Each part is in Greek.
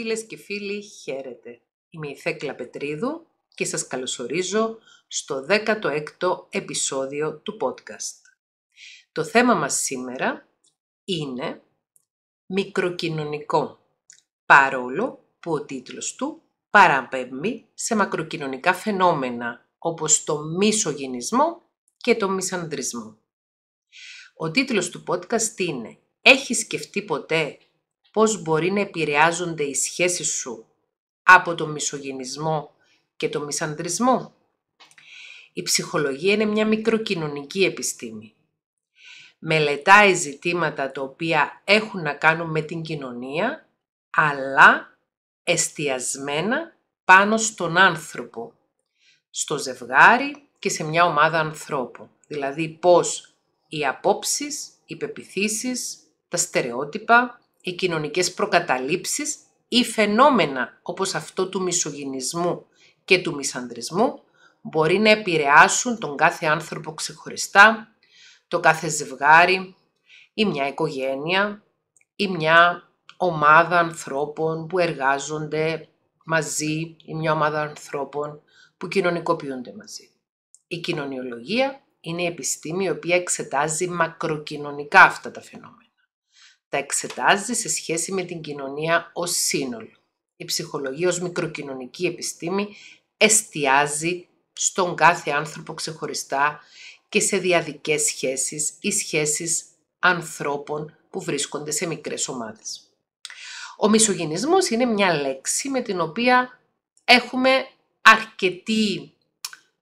Φίλες και φίλοι, χαίρετε. Είμαι η Θέκλα Πετρίδου και σας καλωσορίζω στο 16ο επεισόδιο του podcast. Το θέμα μας σήμερα είναι μικροκοινωνικό, παρόλο που ο τίτλος του παραπέμπει σε μακροκοινωνικά φαινόμενα όπως το μισογενισμό και το μισανδρισμό. Ο τίτλος του podcast είναι «Έχεις σκεφτεί ποτέ πώς μπορεί να επηρεάζονται οι σχέσεις σου από τον μισογενισμό και τον μισανδρισμό. Η ψυχολογία είναι μια μικροκοινωνική επιστήμη. Μελετάει ζητήματα τα οποία έχουν να κάνουν με την κοινωνία, αλλά εστιασμένα πάνω στον άνθρωπο, στο ζευγάρι και σε μια ομάδα ανθρώπου. Δηλαδή πώς οι απόψεις, οι πεπιθήσεις, τα στερεότυπα οι κοινωνικές προκαταλήψεις ή φαινόμενα όπως αυτό του μισογυνισμού και του μισανδρισμού μπορεί να επηρεάσουν τον κάθε άνθρωπο ξεχωριστά, το κάθε ζευγάρι ή μια οικογένεια ή μια ομάδα ανθρώπων που εργάζονται μαζί ή μια ομάδα ανθρώπων που κοινωνικοποιούνται μαζί. Η κοινωνιολογία είναι η επιστήμη η οποία εξετάζει μακροκοινωνικά αυτά τα φαινόμενα τα εξετάζει σε σχέση με την κοινωνία ως σύνολο. Η ψυχολογία ως μικροκοινωνική επιστήμη εστιάζει στον κάθε άνθρωπο ξεχωριστά και σε διαδικές σχέσεις ή σχέσεις ανθρώπων που βρίσκονται σε μικρές ομάδες. Ο μισογενισμός είναι μια λέξη με την οποία έχουμε αρκετή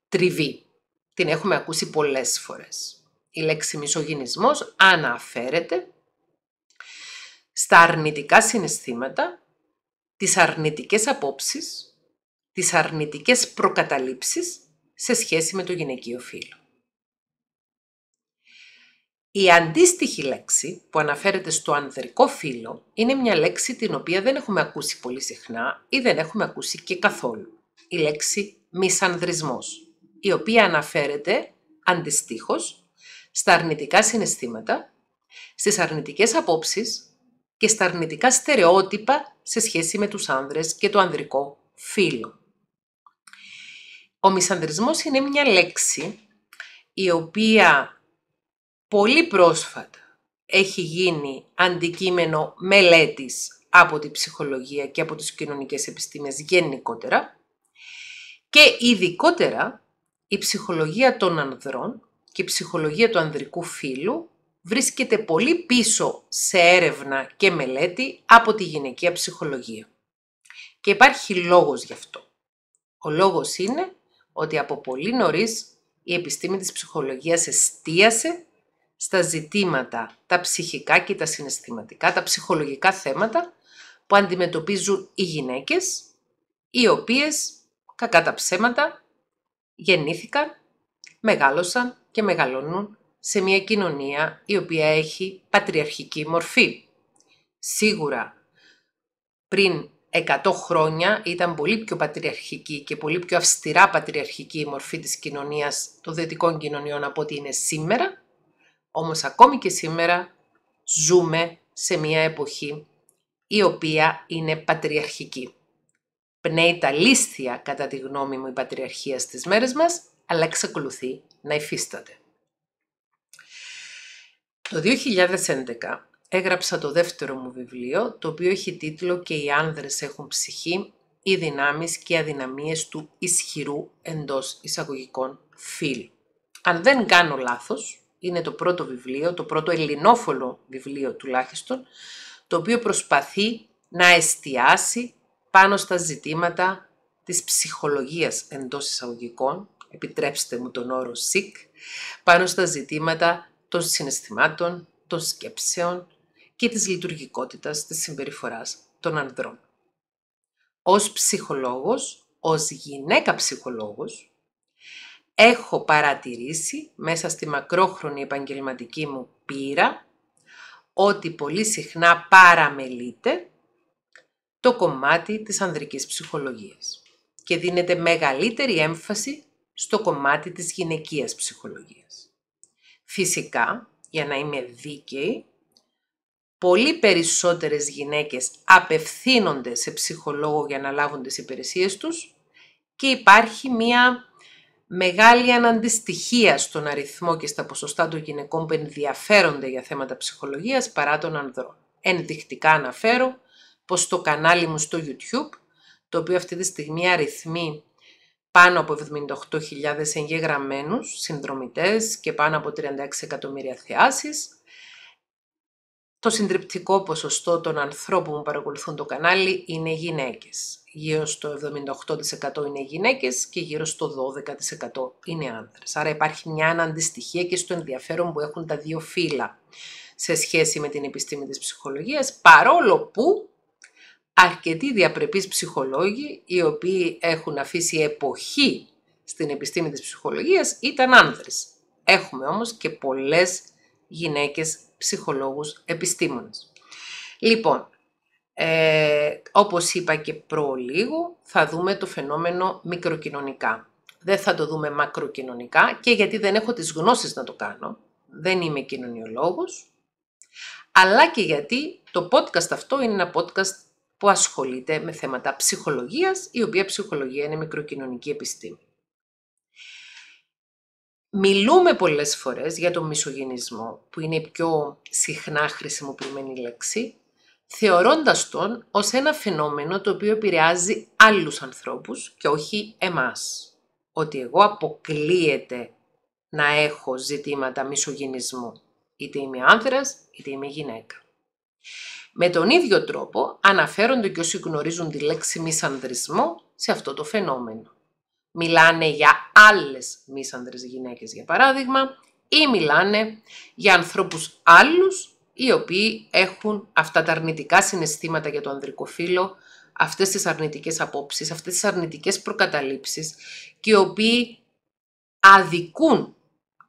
τριβή. Την έχουμε ακούσει πολλές φορές. Η λέξη μισογενισμός αναφέρεται στα αρνητικά συναισθήματα, τις αρνητικές απόψεις, τις αρνητικές προκαταλήψεις σε σχέση με το γυναικείο φύλλο. Η αντίστοιχη λέξη που αναφέρεται στο ανδρικό φύλλο είναι μια λέξη την οποία δεν έχουμε ακούσει πολύ συχνά ή δεν έχουμε ακούσει και καθόλου. Η λέξη μισανδρισμός, η οποία αναφέρεται αντιστοίχως στα αρνητικά συναισθήματα, στις αρνητικές απόψεις, και στα αρνητικά στερεότυπα σε σχέση με τους άνδρες και το ανδρικό φύλλο. Ο μισανδρισμός είναι μια λέξη η οποία πολύ πρόσφατα έχει γίνει αντικείμενο μελέτης από τη ψυχολογία και από τις κοινωνικές επιστήμες γενικότερα και ειδικότερα η ψυχολογία των ανδρών και η ψυχολογία του ανδρικού φύλου βρίσκεται πολύ πίσω σε έρευνα και μελέτη από τη γυναικεία ψυχολογία. Και υπάρχει λόγος γι' αυτό. Ο λόγος είναι ότι από πολύ νωρίς η επιστήμη της ψυχολογίας εστίασε στα ζητήματα, τα ψυχικά και τα συναισθηματικά, τα ψυχολογικά θέματα που αντιμετωπίζουν οι γυναίκες, οι οποίες, κακά τα ψέματα, γεννήθηκαν, μεγάλωσαν και μεγαλώνουν σε μια κοινωνία η οποία έχει πατριαρχική μορφή. Σίγουρα πριν 100 χρόνια ήταν πολύ πιο πατριαρχική και πολύ πιο αυστηρά πατριαρχική η μορφή της κοινωνίας των δυτικών κοινωνιών από ό,τι είναι σήμερα. Όμως ακόμη και σήμερα ζούμε σε μια εποχή η οποία είναι πατριαρχική. Πνέει τα λίστια κατά τη γνώμη μου η πατριαρχία στις μέρες μας, αλλά εξακολουθεί να υφίσταται. Το 2011 έγραψα το δεύτερο μου βιβλίο, το οποίο έχει τίτλο «Και οι άνδρες έχουν ψυχή, οι δυνάμεις και οι αδυναμίες του ισχυρού εντός εισαγωγικών φίλου». Αν δεν κάνω λάθος, είναι το πρώτο βιβλίο, το πρώτο ελληνόφωλο βιβλίο τουλάχιστον, το οποίο προσπαθεί να εστιάσει πάνω στα ζητήματα της ψυχολογίας εντός εισαγωγικών, επιτρέψτε μου τον όρο sick, πάνω στα ζητήματα των συναισθημάτων, των σκέψεων και της λειτουργικότητας της συμπεριφοράς των ανδρών. Ως ψυχολόγος, ως γυναίκα ψυχολόγος, έχω παρατηρήσει μέσα στη μακρόχρονη επαγγελματική μου πείρα ότι πολύ συχνά παραμελείται το κομμάτι της ανδρικής ψυχολογίας και δίνεται μεγαλύτερη έμφαση στο κομμάτι της γυναικείας ψυχολογίας. Φυσικά, για να είμαι δίκαιη, πολύ περισσότερες γυναίκες απευθύνονται σε ψυχολόγο για να λάβουν τις υπηρεσίες τους και υπάρχει μία μεγάλη αναντιστοιχία στον αριθμό και στα ποσοστά των γυναικών που ενδιαφέρονται για θέματα ψυχολογίας παρά των ανδρών. Ενδεικτικά αναφέρω πως το κανάλι μου στο YouTube, το οποίο αυτή τη στιγμή αριθμεί πάνω από 78.000 εγγεγραμμένους συνδρομητές και πάνω από 36 εκατομμύρια θεάσεις. Το συντριπτικό ποσοστό των ανθρώπων που παρακολουθούν το κανάλι είναι γυναίκες. Γύρω στο 78% είναι γυναίκες και γύρω στο 12% είναι άνδρες. Άρα υπάρχει μια αναντιστοιχία και στο ενδιαφέρον που έχουν τα δύο φύλλα σε σχέση με την επιστήμη της ψυχολογίας, παρόλο που αρκετοί διαπρεπείς ψυχολόγοι, οι οποίοι έχουν αφήσει εποχή στην επιστήμη της ψυχολογίας, ήταν άνδρες. Έχουμε όμως και πολλές γυναίκες ψυχολόγους επιστήμονες. Λοιπόν, ε, όπως είπα και λίγο, θα δούμε το φαινόμενο μικροκοινωνικά. Δεν θα το δούμε μακροκοινωνικά και γιατί δεν έχω τις γνώσεις να το κάνω. Δεν είμαι κοινωνιολόγος, αλλά και γιατί το podcast αυτό είναι ένα podcast που ασχολείται με θέματα ψυχολογίας, η οποία ψυχολογία είναι μικροκοινωνική επιστήμη. Μιλούμε πολλές φορές για τον μισογενισμό, που είναι η πιο συχνά χρησιμοποιημένη λέξη, θεωρώντας τον ως ένα φαινόμενο το οποίο επηρεάζει άλλους ανθρώπους και όχι εμάς. Ότι εγώ αποκλείεται να έχω ζητήματα μισογενισμού, είτε είμαι άντρας είτε είμαι γυναίκα. Με τον ίδιο τρόπο αναφέρονται και όσοι γνωρίζουν τη λέξη μισανδρισμό σε αυτό το φαινόμενο. Μιλάνε για άλλες μισανδρες γυναίκες για παράδειγμα ή μιλάνε για ανθρώπους άλλους οι οποίοι έχουν αυτά τα αρνητικά συναισθήματα για το ανδρικό φύλλο, αυτές τις αρνητικές απόψεις, αυτές τις αρνητικές προκαταλήψεις και οι οποίοι αδικούν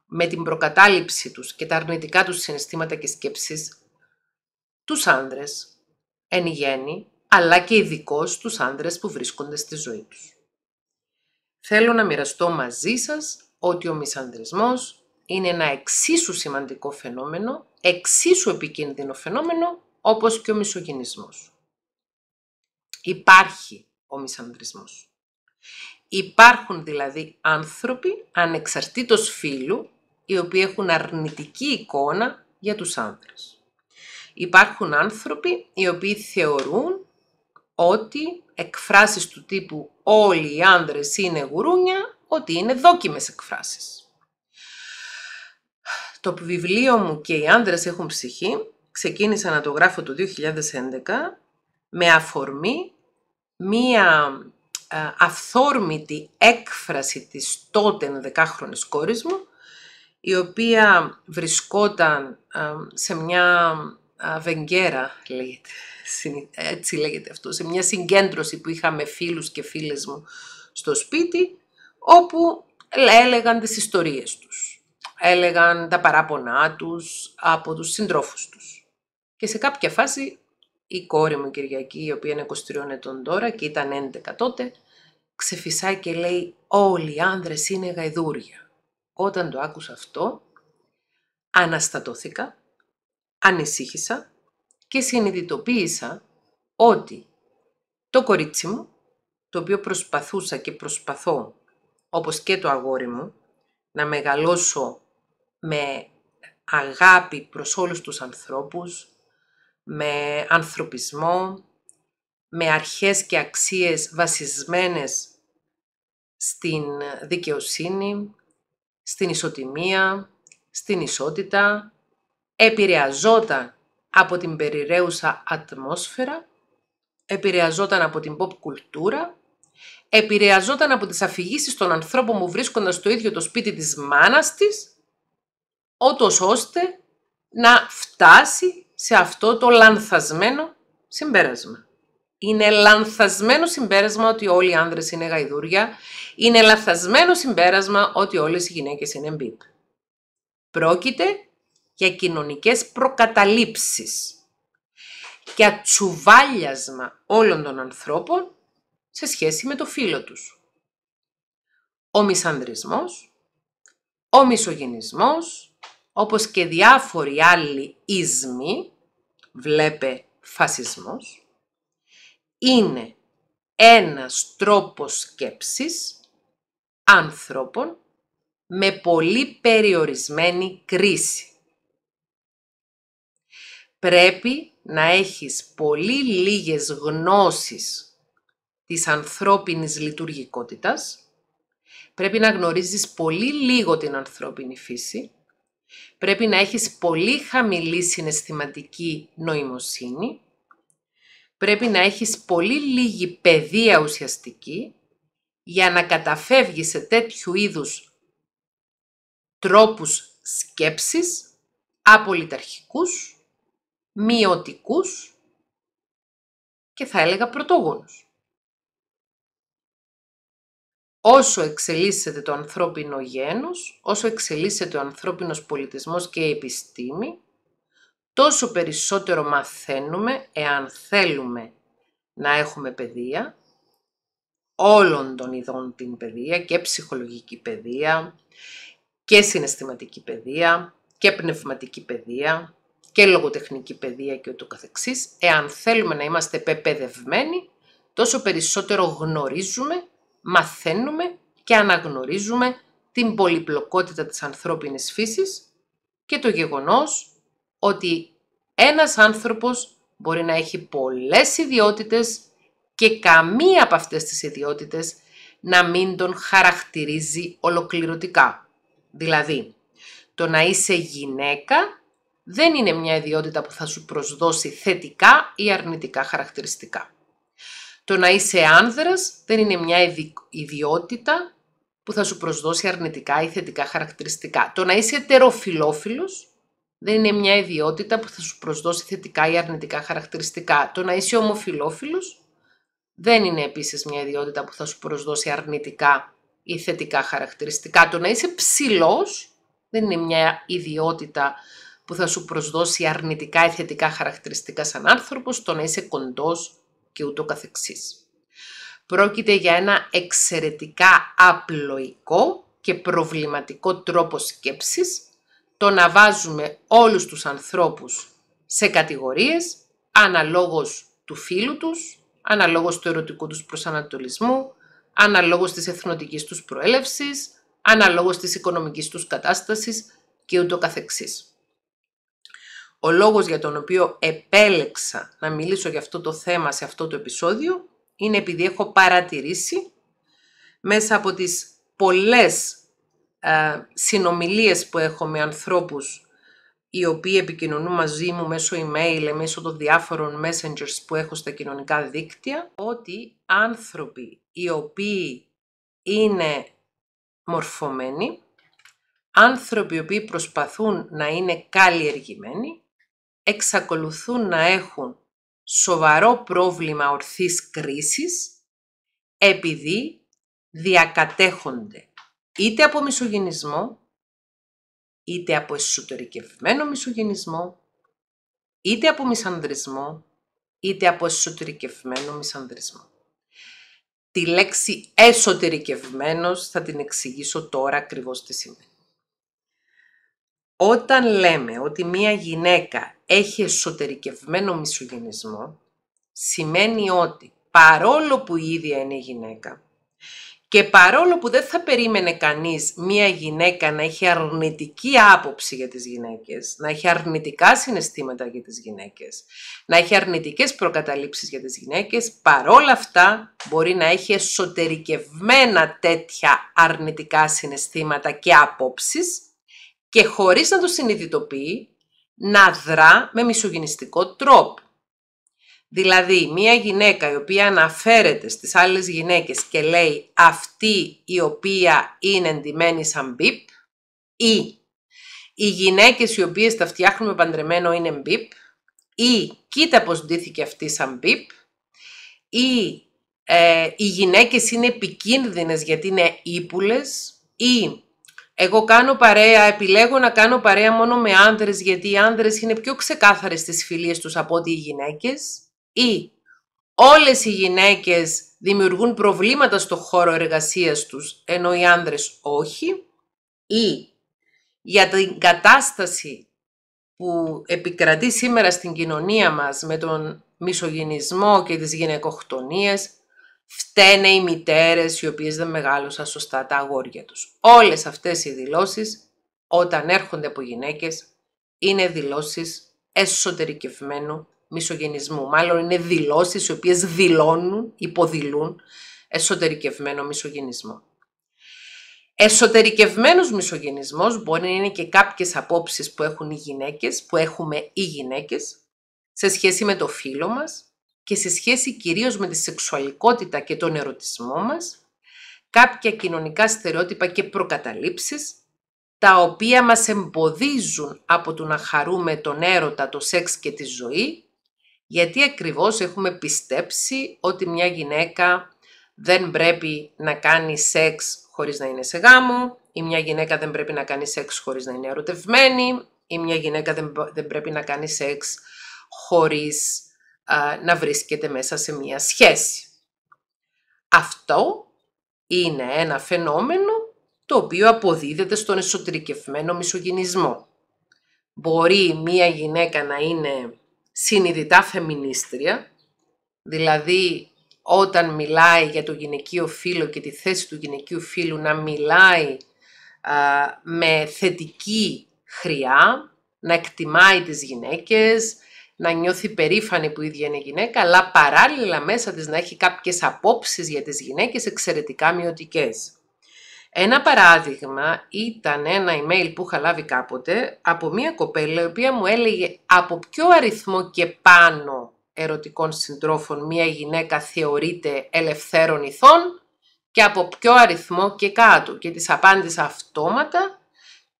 με την προκατάληψη τους και τα αρνητικά τους συναισθήματα και σκέψεις τους άνδρες εν γέννη, αλλά και ειδικώς τους άνδρες που βρίσκονται στη ζωή τους. Θέλω να μοιραστώ μαζί σας ότι ο μισανδρισμός είναι ένα εξίσου σημαντικό φαινόμενο, εξίσου επικίνδυνο φαινόμενο, όπως και ο μισογενισμός. Υπάρχει ο μισανδρισμός. Υπάρχουν δηλαδή άνθρωποι ανεξαρτήτως φίλου, οι οποίοι έχουν αρνητική εικόνα για τους άνδρες. Υπάρχουν άνθρωποι οι οποίοι θεωρούν ότι εκφράσεις του τύπου «όλοι οι άνδρες είναι γουρούνια» ότι είναι δόκιμες εκφράσεις. Το βιβλίο μου «Και οι άνδρες έχουν ψυχή» ξεκίνησα να το γράφω το 2011 με αφορμή μία ε, αυθόρμητη έκφραση της τοτε δεκάχρονης 11χρονης κόρης μου η οποία βρισκόταν ε, σε μια Βενγκέρα λέγεται, έτσι λέγεται αυτό, σε μια συγκέντρωση που είχαμε φίλους και φίλες μου στο σπίτι, όπου έλεγαν τις ιστορίες τους, έλεγαν τα παράπονά τους από τους συντρόφους τους. Και σε κάποια φάση η κόρη μου Κυριακή, η οποία είναι 23 ετών τώρα και ήταν 11 τότε, ξεφυσάει και λέει «Όλοι οι άνδρες είναι γαϊδούρια». Όταν το άκουσα αυτό, αναστατώθηκα ανησύχησα και συνειδητοποίησα ότι το κορίτσι μου, το οποίο προσπαθούσα και προσπαθώ, όπως και το αγόρι μου, να μεγαλώσω με αγάπη προς όλους τους ανθρώπους, με ανθρωπισμό, με αρχές και αξίες βασισμένες στην δικαιοσύνη, στην ισοτιμία, στην ισότητα, επηρεαζόταν από την περιραίουσα ατμόσφαιρα, επηρεαζόταν από την pop κουλτούρα, επηρεαζόταν από τις αφηγήσεις των ανθρώπων που βρίσκονταν στο ίδιο το σπίτι της μάνας της, ότως ώστε να φτάσει σε αυτό το λανθασμένο συμπέρασμα. Είναι λανθασμένο συμπέρασμα ότι όλοι οι άνδρες είναι γαϊδούρια. Είναι λανθασμένο συμπέρασμα ότι όλες οι γυναίκες είναι μπιπ. Πρόκειται για κοινωνικές προκαταλήψεις και ατσουβάλιασμα όλων των ανθρώπων σε σχέση με το φίλο τους. Ο μισανδρισμός, ο μισογενισμός, όπως και διάφοροι άλλοι ίσμοι, βλέπε φασισμός, είναι ένας τρόπος σκέψης ανθρώπων με πολύ περιορισμένη κρίση πρέπει να έχεις πολύ λίγες γνώσεις της ανθρώπινης λειτουργικότητας, πρέπει να γνωρίζεις πολύ λίγο την ανθρώπινη φύση, πρέπει να έχεις πολύ χαμηλή συναισθηματική νοημοσύνη, πρέπει να έχεις πολύ λίγη παιδεία ουσιαστική για να καταφεύγεις σε τέτοιου είδους τρόπους σκέψης απολυταρχικούς Μειωτικούς, και θα έλεγα πρωτόγονους. Όσο εξελίσσεται το ανθρώπινο γένος, όσο εξελίσσεται ο ανθρώπινος πολιτισμός και η επιστήμη, τόσο περισσότερο μαθαίνουμε εάν θέλουμε να έχουμε παιδεία, όλων των ειδών την παιδεία και ψυχολογική παιδεία και συναισθηματική παιδεία και πνευματική παιδεία και λογοτεχνική παιδεία και ούτω καθεξής, εάν θέλουμε να είμαστε πεπαιδευμένοι, τόσο περισσότερο γνωρίζουμε, μαθαίνουμε και αναγνωρίζουμε την πολυπλοκότητα της ανθρώπινης φύσης και το γεγονός ότι ένας άνθρωπος μπορεί να έχει πολλές ιδιότητες και καμία από αυτές τις ιδιότητες να μην τον χαρακτηρίζει ολοκληρωτικά. Δηλαδή, το να είσαι γυναίκα δεν είναι μια ιδιότητα που θα σου προσδώσει θετικά ή αρνητικά χαρακτηριστικά. Το να είσαι άνδρας δεν είναι μια ιδιότητα που θα σου προσδώσει αρνητικά ή θετικά χαρακτηριστικά. Το να είσαι ετεροφιλόφιλος δεν είναι μια ιδιότητα που θα σου προσδώσει θετικά ή αρνητικά χαρακτηριστικά. Το να είσαι ομοφιλόφιλος δεν είναι επίσης μια ιδιότητα που θα σου προσδώσει αρνητικά ή θετικά χαρακτηριστικά. Το να είσαι ψηλός δεν είναι μια ιδιότητα που θα σου προσδώσει αρνητικά ή θετικά χαρακτηριστικά σαν άνθρωπος, το να είσαι κοντός και ούτω καθεξής. Πρόκειται για ένα εξαιρετικά απλοϊκό και προβληματικό τρόπο σκέψης, το να βάζουμε όλους τους ανθρώπους σε κατηγορίες, αναλόγως του φίλου τους, αναλόγως του ερωτικού τους προσανατολισμού, αναλόγως της εθνοτικής τους προέλευσης, αναλόγως της οικονομικής τους κατάστασης και ούτω καθεξής. Ο λόγος για τον οποίο επέλεξα να μιλήσω για αυτό το θέμα σε αυτό το επεισόδιο είναι επειδή έχω παρατηρήσει μέσα από τις πολλές ε, συνομιλίες που έχω με ανθρώπους οι οποίοι επικοινωνούν μαζί μου μέσω email, μέσω των διάφορων messengers που έχω στα κοινωνικά δίκτυα, ότι άνθρωποι οι οποίοι είναι μορφωμένοι, άνθρωποι οι οποίοι προσπαθούν να είναι καλλιεργημένοι, εξακολουθούν να έχουν σοβαρό πρόβλημα ορθής κρίσης επειδή διακατέχονται είτε από μισογενισμό, είτε από εσωτερικευμένο μισογενισμό, είτε από μισανδρισμό, είτε από εσωτερικευμένο μισανδρισμό. Τη λέξη εσωτερικευμένος θα την εξηγήσω τώρα ακριβώς τι σημαίνει. Όταν λέμε ότι μία γυναίκα έχει εσωτερικευμένο μισογενισμό, σημαίνει ότι παρόλο που η ίδια είναι γυναίκα και παρόλο που δεν θα περίμενε κανείς μία γυναίκα να έχει αρνητική άποψη για τις γυναίκες, να έχει αρνητικά συναισθήματα για τις γυναίκες, να έχει αρνητικές προκαταλήψεις για τις γυναίκες, παρόλα αυτά μπορεί να έχει εσωτερικευμένα τέτοια αρνητικά συναισθήματα και απόψεις και χωρίς να το συνειδητοποιεί να δρά με μισογυνιστικό τρόπο. Δηλαδή, μία γυναίκα η οποία αναφέρεται στις άλλες γυναίκες και λέει αυτή η οποία είναι εντυμένη σαν μπιπ ή οι γυναίκες οι οποίες τα φτιάχνουμε παντρεμένο είναι μπιπ ή κοίτα πως ντύθηκε αυτή σαν μπιπ ή ε, οι γυναίκες είναι επικίνδυνες γιατί είναι ύπουλες ή εγώ κάνω παρέα, επιλέγω να κάνω παρέα μόνο με άνδρες, γιατί οι άνδρες είναι πιο ξεκάθαρες στις φιλίες τους από ότι οι γυναίκες. Ή όλες οι γυναίκες δημιουργούν προβλήματα στο χώρο εργασίας τους, ενώ οι άνδρες όχι. Ή για την κατάσταση που επικρατεί σήμερα στην κοινωνία μας με τον μισογυνισμό και τις γυναικοκτονίες, φταίνε οι μητέρες οι οποίες δεν μεγάλωσαν σωστά τα αγόρια τους. Όλες αυτές οι δηλώσεις όταν έρχονται από γυναίκες είναι δηλώσεις εσωτερικευμένου μισογενισμού. Μάλλον είναι δηλώσεις οι οποίες δηλώνουν, υποδηλούν εσωτερικευμένο μισογενισμό. Εσωτερικευμένος μισογενισμός μπορεί να είναι και κάποιες απόψεις που έχουν οι γυναίκες, που έχουμε οι γυναίκες, σε σχέση με το φίλο μας, και σε σχέση κυρίως με τη σεξουαλικότητα και τον ερωτισμό μας, κάποια κοινωνικά στερεότυπα και προκαταλήψεις, τα οποία μας εμποδίζουν από το να χαρούμε τον έρωτα, το σεξ και τη ζωή, γιατί ακριβώς έχουμε πιστέψει ότι μια γυναίκα δεν πρέπει να κάνει σεξ χωρίς να είναι σε γάμο, ή μια γυναίκα δεν πρέπει να κάνει σεξ χωρίς να είναι ερωτευμένη, ή μια γυναίκα δεν, πρέπει να κάνει σεξ χωρίς να βρίσκεται μέσα σε μία σχέση. Αυτό είναι ένα φαινόμενο το οποίο αποδίδεται στον εσωτερικευμένο μισογενισμό. Μπορεί μία γυναίκα να είναι συνειδητά φεμινίστρια, δηλαδή όταν μιλάει για το γυναικείο φύλλο και τη θέση του γυναικείου φύλλου να μιλάει με θετική χρειά, να εκτιμάει τις γυναίκες, να νιώθει περήφανη που η ίδια είναι γυναίκα, αλλά παράλληλα μέσα της να έχει κάποιες απόψεις για τις γυναίκες εξαιρετικά μειωτικές. Ένα παράδειγμα ήταν ένα email που είχα λάβει κάποτε από μια κοπέλα η οποία μου έλεγε από ποιο αριθμό και πάνω ερωτικών συντρόφων μια γυναίκα θεωρείται ελευθέρων ηθών και από ποιο αριθμό και κάτω. Και της απάντησα αυτόματα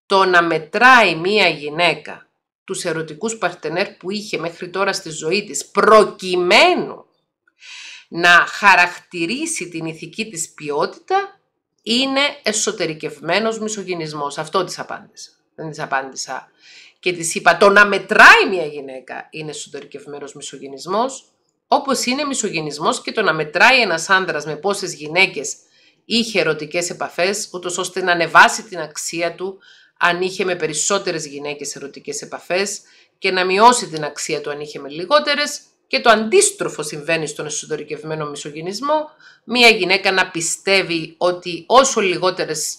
το να μετράει μια γυναίκα τους ερωτικούς παρτενέρ που είχε μέχρι τώρα στη ζωή της, προκειμένου να χαρακτηρίσει την ηθική της ποιότητα, είναι εσωτερικευμένος μισογυνισμός. Αυτό της απάντησα. Δεν της απάντησα και της είπα το να μετράει μια γυναίκα είναι εσωτερικευμένος μισογυνισμός, όπως είναι μισογυνισμός και το να μετράει ένας άνδρας με πόσες γυναίκες είχε ερωτικές επαφές, ούτως ώστε να ανεβάσει την αξία του αν είχε με περισσότερες γυναίκες ερωτικές επαφές και να μειώσει την αξία του αν είχε με λιγότερες και το αντίστροφο συμβαίνει στον εσωτερικευμένο μισογενισμό, μία γυναίκα να πιστεύει ότι όσο λιγότερες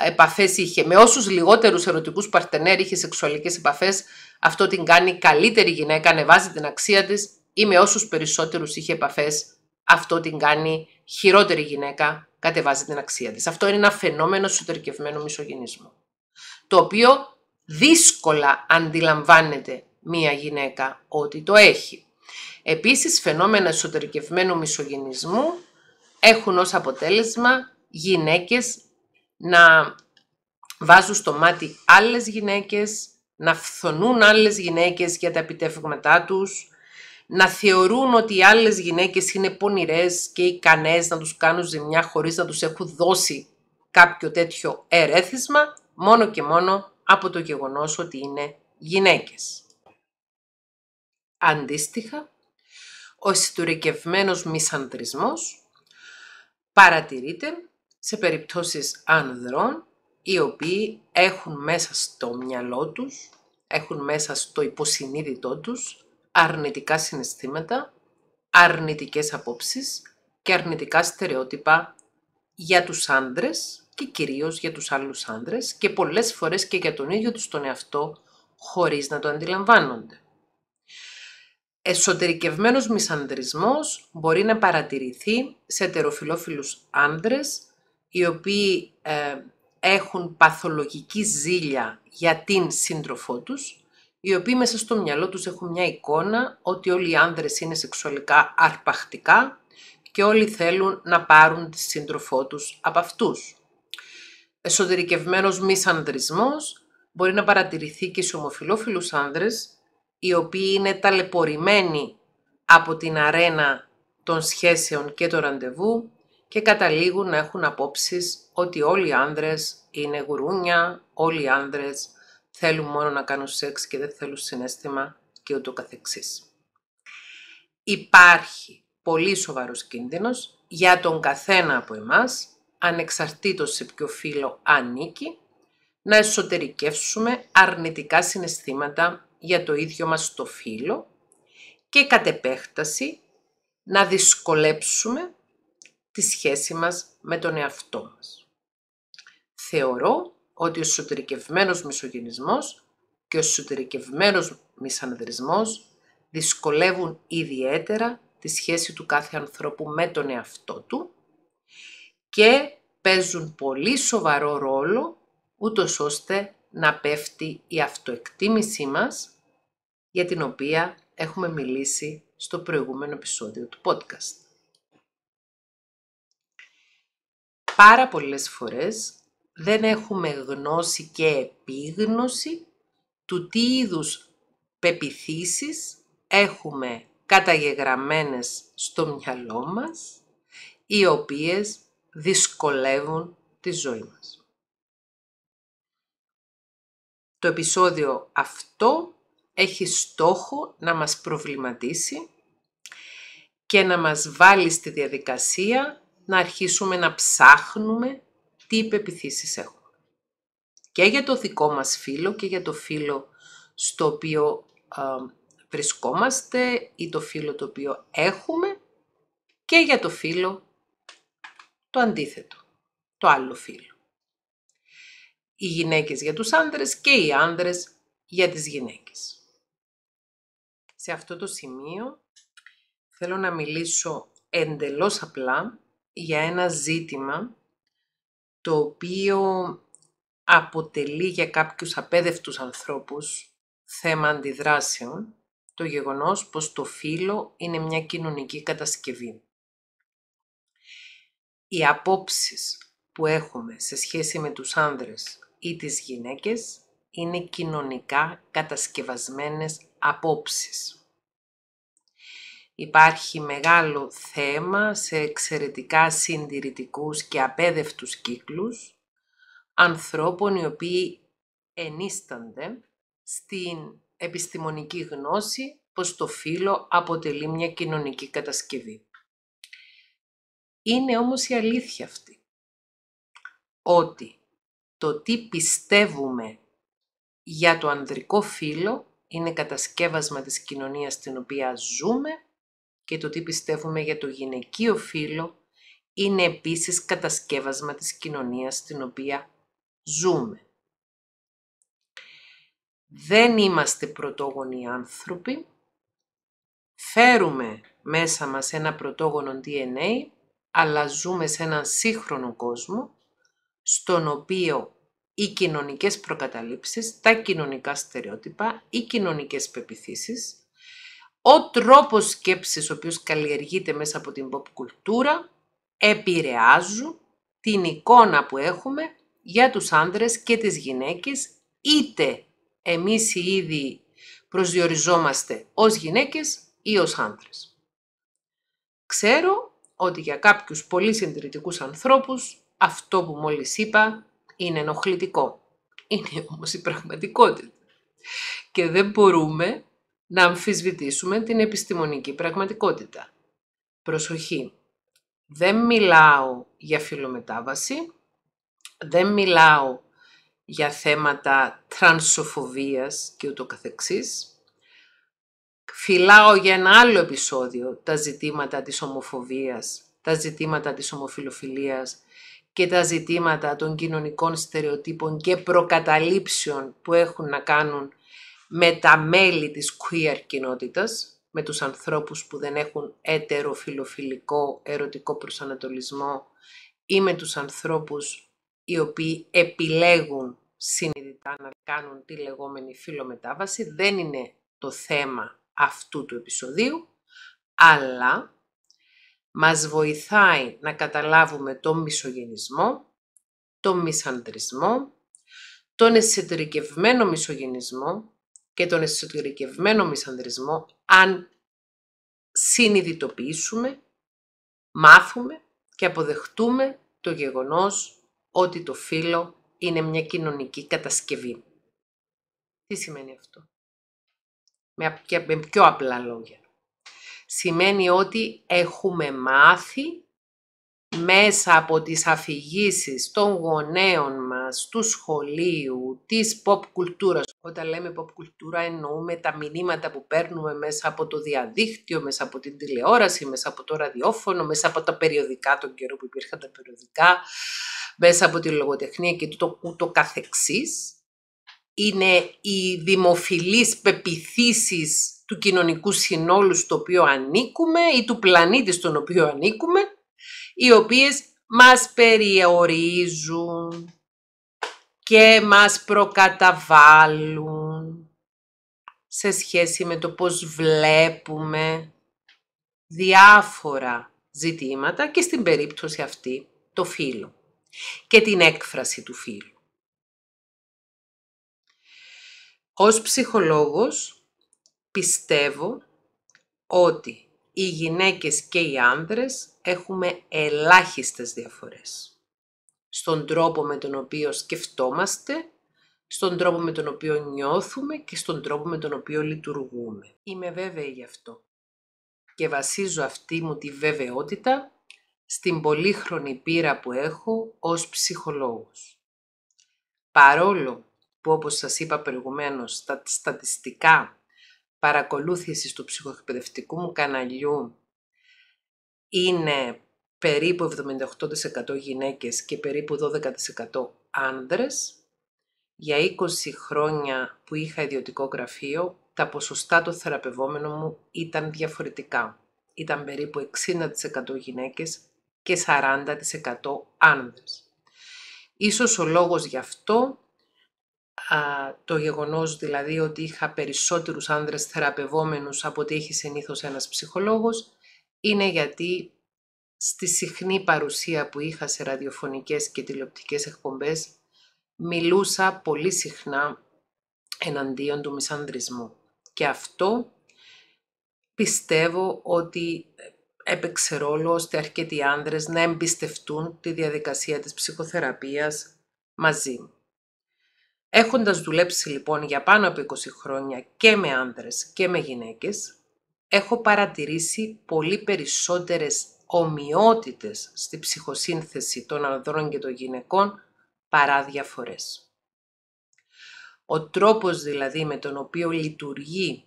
επαφές είχε, με όσους λιγότερους ερωτικούς παρτενέρ είχε σεξουαλικές επαφές, αυτό την κάνει καλύτερη γυναίκα, ανεβάζει την αξία της ή με όσους περισσότερους είχε επαφές, αυτό την κάνει χειρότερη γυναίκα, κατεβάζει την αξία της. Αυτό είναι ένα φαινόμενο εσωτερικευμένου μισογενισμού το οποίο δύσκολα αντιλαμβάνεται μία γυναίκα ότι το έχει. Επίσης, φαινόμενα εσωτερικευμένου μισογενισμού έχουν ως αποτέλεσμα γυναίκες να βάζουν στο μάτι άλλες γυναίκες, να φθονούν άλλες γυναίκες για τα επιτεύγματά τους, να θεωρούν ότι οι άλλες γυναίκες είναι πονηρές και ικανές να τους κάνουν ζημιά χωρίς να τους έχουν δώσει κάποιο τέτοιο ερέθισμα μόνο και μόνο από το γεγονός ότι είναι γυναίκες. Αντίστοιχα, ο συντουρικευμένος μισανδρισμός παρατηρείται σε περιπτώσεις ανδρών οι οποίοι έχουν μέσα στο μυαλό τους, έχουν μέσα στο υποσυνείδητό τους αρνητικά συναισθήματα, αρνητικές απόψεις και αρνητικά στερεότυπα για τους άντρες και κυρίως για τους άλλους άνδρες και πολλές φορές και για τον ίδιο τους τον εαυτό χωρίς να το αντιλαμβάνονται. Εσωτερικευμένος μισανδρισμός μπορεί να παρατηρηθεί σε ετεροφιλόφιλους άνδρες οι οποίοι ε, έχουν παθολογική ζήλια για την σύντροφό τους, οι οποίοι μέσα στο μυαλό τους έχουν μια εικόνα ότι όλοι οι άνδρες είναι σεξουαλικά αρπακτικά και όλοι θέλουν να πάρουν τη σύντροφό τους από αυτούς εσωτερικευμένος μισανδρισμός μπορεί να παρατηρηθεί και σε ομοφιλόφιλους άνδρες, οι οποίοι είναι ταλαιπωρημένοι από την αρένα των σχέσεων και των ραντεβού και καταλήγουν να έχουν απόψεις ότι όλοι οι άνδρες είναι γουρούνια, όλοι οι άνδρες θέλουν μόνο να κάνουν σεξ και δεν θέλουν συνέστημα και ούτω καθεξής. Υπάρχει πολύ σοβαρός κίνδυνος για τον καθένα από εμάς ανεξαρτήτως σε ποιο φύλλο ανήκει, να εσωτερικεύσουμε αρνητικά συναισθήματα για το ίδιο μας το φύλλο και κατ' επέκταση να δυσκολέψουμε τη σχέση μας με τον εαυτό μας. Θεωρώ ότι ο εσωτερικευμένος μισογενισμός και ο εσωτερικευμένος μισανδρισμός δυσκολεύουν ιδιαίτερα τη σχέση του κάθε ανθρώπου με τον εαυτό του και παίζουν πολύ σοβαρό ρόλο ούτως ώστε να πέφτει η αυτοεκτίμησή μας για την οποία έχουμε μιλήσει στο προηγούμενο επεισόδιο του podcast. Πάρα πολλές φορές δεν έχουμε γνώση και επίγνωση του τι είδους πεπιθήσεις έχουμε καταγεγραμμένες στο μυαλό μας, οι οποίες δυσκολεύουν τη ζωή μας. Το επεισόδιο αυτό έχει στόχο να μας προβληματίσει και να μας βάλει στη διαδικασία να αρχίσουμε να ψάχνουμε τι υπεπιθύσεις έχουμε. Και για το δικό μας φίλο και για το φίλο στο οποίο βρισκόμαστε ή το φίλο το οποίο έχουμε και για το φίλο το αντίθετο, το άλλο φύλλο. Οι γυναίκες για τους άντρες και οι άντρες για τις γυναίκες. Σε αυτό το σημείο θέλω να μιλήσω εντελώς απλά για ένα ζήτημα το οποίο αποτελεί για κάποιους απέδευτους ανθρώπους θέμα αντιδράσεων το γεγονός πως το φύλλο είναι μια κοινωνική κατασκευή οι απόψεις που έχουμε σε σχέση με τους άνδρες ή τις γυναίκες είναι κοινωνικά κατασκευασμένες απόψεις. Υπάρχει μεγάλο θέμα σε εξαιρετικά συντηρητικούς και απέδευτους κύκλους ανθρώπων οι οποίοι ενίστανται στην επιστημονική γνώση πως το φύλλο αποτελεί μια κοινωνική κατασκευή. Είναι όμως η αλήθεια αυτή. Ότι το τι πιστεύουμε για το ανδρικό φύλλο είναι κατασκεύασμα της κοινωνίας στην οποία ζούμε και το τι πιστεύουμε για το γυναικείο φύλλο είναι επίσης κατασκεύασμα της κοινωνίας στην οποία ζούμε. Δεν είμαστε πρωτόγονοι άνθρωποι, φέρουμε μέσα μας ένα πρωτόγονο DNA αλλά ζούμε σε έναν σύγχρονο κόσμο, στον οποίο οι κοινωνικές προκαταλήψεις, τα κοινωνικά στερεότυπα, οι κοινωνικές πεπιθήσεις, ο τρόπος σκέψης ο οποίος καλλιεργείται μέσα από την pop κουλτούρα επηρεάζουν την εικόνα που έχουμε για τους άνδρες και τις γυναίκες, είτε εμείς οι ίδιοι προσδιοριζόμαστε ως γυναίκες ή ως άνδρες. Ξέρω ότι για κάποιους πολύ συντηρητικούς ανθρώπους αυτό που μόλις είπα είναι ενοχλητικό. Είναι όμως η πραγματικότητα. Και δεν μπορούμε να αμφισβητήσουμε την επιστημονική πραγματικότητα. Προσοχή. Δεν μιλάω για φιλομετάβαση, δεν μιλάω για θέματα τρανσοφοβίας και ούτω καθεξής. Φυλάω για ένα άλλο επεισόδιο τα ζητήματα της ομοφοβίας, τα ζητήματα της ομοφιλοφιλίας και τα ζητήματα των κοινωνικών στερεοτύπων και προκαταλήψεων που έχουν να κάνουν με τα μέλη της queer κοινότητας, με τους ανθρώπους που δεν έχουν ετεροφιλοφιλικό ερωτικό προσανατολισμό ή με τους ανθρώπους οι οποίοι επιλέγουν συνειδητά να κάνουν τη λεγόμενη φιλομετάβαση. Δεν είναι το θέμα αυτού του επεισοδίου, αλλά μας βοηθάει να καταλάβουμε τον μισογενισμό, τον μισανδρισμό, τον εσωτερικευμένο μισογενισμό και τον εσωτερικευμένο μισανδρισμό, αν συνειδητοποιήσουμε, μάθουμε και αποδεχτούμε το γεγονός ότι το φύλλο είναι μια κοινωνική κατασκευή. Τι σημαίνει αυτό με, με πιο απλά λόγια. Σημαίνει ότι έχουμε μάθει μέσα από τις αφηγήσεις των γονέων μας, του σχολείου, της pop κουλτούρας. Όταν λέμε pop κουλτούρα εννοούμε τα μηνύματα που παίρνουμε μέσα από το διαδίκτυο, μέσα από την τηλεόραση, μέσα από το ραδιόφωνο, μέσα από τα περιοδικά, τον καιρό που υπήρχαν τα περιοδικά, μέσα από τη λογοτεχνία και το, το καθεξής είναι οι δημοφιλείς πεπιθήσεις του κοινωνικού συνόλου στο οποίο ανήκουμε ή του πλανήτη στον οποίο ανήκουμε, οι οποίες μας περιορίζουν και μας προκαταβάλουν σε σχέση με το πώς βλέπουμε διάφορα ζητήματα και στην περίπτωση αυτή το φύλλο και την έκφραση του φύλλου. Ως ψυχολόγος πιστεύω ότι οι γυναίκες και οι άνδρες έχουμε ελάχιστες διαφορές στον τρόπο με τον οποίο σκεφτόμαστε, στον τρόπο με τον οποίο νιώθουμε και στον τρόπο με τον οποίο λειτουργούμε. Είμαι βέβαιη γι' αυτό και βασίζω αυτή μου τη βεβαιότητα στην πολύχρονη πείρα που έχω ως ψυχολόγος. Παρόλο που όπως σας είπα προηγουμένως, τα στατιστικά παρακολούθησης του ψυχοεκπαιδευτικού μου καναλιού είναι περίπου 78% γυναίκες και περίπου 12% άνδρες. Για 20 χρόνια που είχα ιδιωτικό γραφείο, τα ποσοστά των θεραπευόμενων μου ήταν διαφορετικά. Ήταν περίπου 60% γυναίκες και 40% άνδρες. Ίσως ο λόγος γι' αυτό το γεγονός δηλαδή ότι είχα περισσότερους άνδρες θεραπευόμενους από ό,τι έχει συνήθως ένας ψυχολόγος, είναι γιατί στη συχνή παρουσία που είχα σε ραδιοφωνικές και τηλεοπτικές εκπομπές, μιλούσα πολύ συχνά εναντίον του μισανδρισμού. Και αυτό πιστεύω ότι έπαιξε ρόλο ώστε αρκετοί άνδρες να εμπιστευτούν τη διαδικασία της ψυχοθεραπείας μαζί μου. Έχοντας δουλέψει λοιπόν για πάνω από 20 χρόνια και με άνδρες και με γυναίκες, έχω παρατηρήσει πολύ περισσότερες ομοιότητες στη ψυχοσύνθεση των ανδρών και των γυναικών παρά διαφορές. Ο τρόπος δηλαδή με τον οποίο λειτουργεί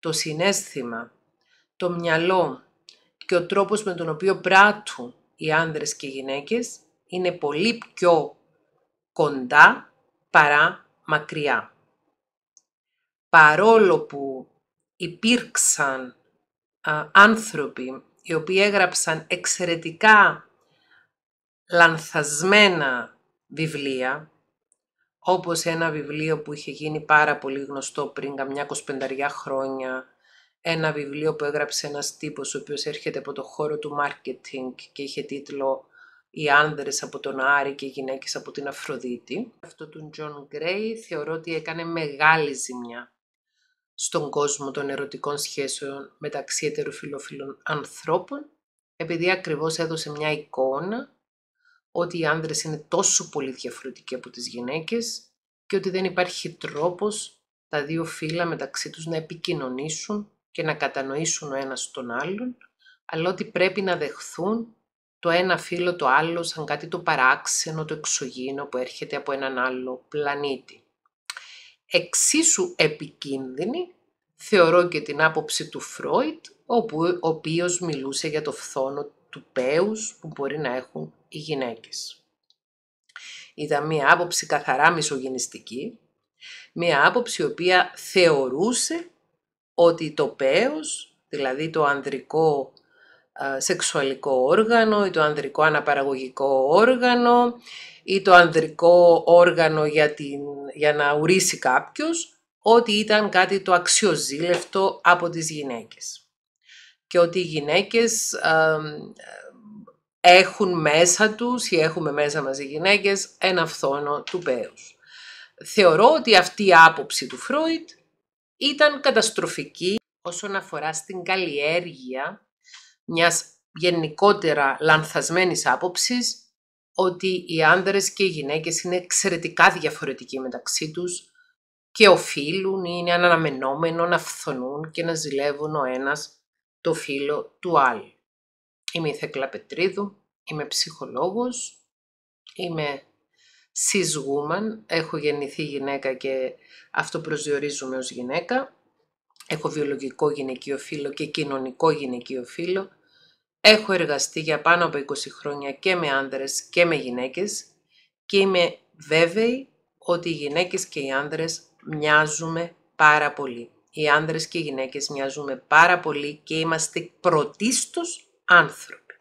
το συνέστημα, το μυαλό και ο τρόπος με τον οποίο πράττουν οι άνδρες και οι γυναίκες είναι πολύ πιο κοντά παρά μακριά. Παρόλο που υπήρξαν άνθρωποι οι οποίοι έγραψαν εξαιρετικά λανθασμένα βιβλία, όπως ένα βιβλίο που είχε γίνει πάρα πολύ γνωστό πριν καμιά 25 χρόνια, ένα βιβλίο που έγραψε ένας τύπος ο οποίος έρχεται από το χώρο του marketing και είχε τίτλο οι άνδρες από τον Άρη και οι γυναίκες από την Αφροδίτη. Αυτό του Τζον Γκρέι θεωρώ ότι έκανε μεγάλη ζημιά στον κόσμο των ερωτικών σχέσεων μεταξύ ετεροφιλόφιλων ανθρώπων, επειδή ακριβώς έδωσε μια εικόνα ότι οι άνδρες είναι τόσο πολύ διαφορετικοί από τις γυναίκες και ότι δεν υπάρχει τρόπος τα δύο φύλλα μεταξύ τους να επικοινωνήσουν και να κατανοήσουν ο ένας τον άλλον, αλλά ότι πρέπει να δεχθούν το ένα φύλλο το άλλο σαν κάτι το παράξενο, το εξωγήινο που έρχεται από έναν άλλο πλανήτη. Εξίσου επικίνδυνη θεωρώ και την άποψη του Φρόιτ, ο οποίος μιλούσε για το φθόνο του πέους που μπορεί να έχουν οι γυναίκες. Ήταν μία άποψη καθαρά μισογενιστική, μία άποψη η οποία θεωρούσε ότι το πέος, δηλαδή το ανδρικό ε, σεξουαλικό όργανο ή το ανδρικό αναπαραγωγικό όργανο ή το ανδρικό όργανο για, να ουρίσει κάποιος, ότι ήταν κάτι το αξιοζήλευτο από τις γυναίκες. Και ότι οι γυναίκες έχουν μέσα τους ή έχουμε μέσα μας οι γυναίκες ένα φθόνο του πέους. Θεωρώ ότι αυτή η άποψη του Φρόιτ ήταν καταστροφική όσον αφορά στην καλλιέργεια μιας γενικότερα λανθασμένης άποψης ότι οι άνδρες και οι γυναίκες είναι εξαιρετικά διαφορετικοί μεταξύ τους και οφείλουν ή είναι αναμενόμενο να φθονούν και να ζηλεύουν ο ένας το φίλο του άλλου. Είμαι η Θεκλά Πετρίδου, είμαι ψυχολόγος, είμαι cis έχω γεννηθεί γυναίκα και αυτό προσδιορίζουμε ως γυναίκα. Έχω βιολογικό γυναικείο φύλλο και κοινωνικό γυναικείο φύλλο Έχω εργαστεί για πάνω από 20 χρόνια και με άνδρες και με γυναίκες και είμαι βέβαιη ότι οι γυναίκες και οι άνδρες μοιάζουμε πάρα πολύ. Οι άνδρες και οι γυναίκες μοιάζουμε πάρα πολύ και είμαστε πρωτίστως άνθρωποι.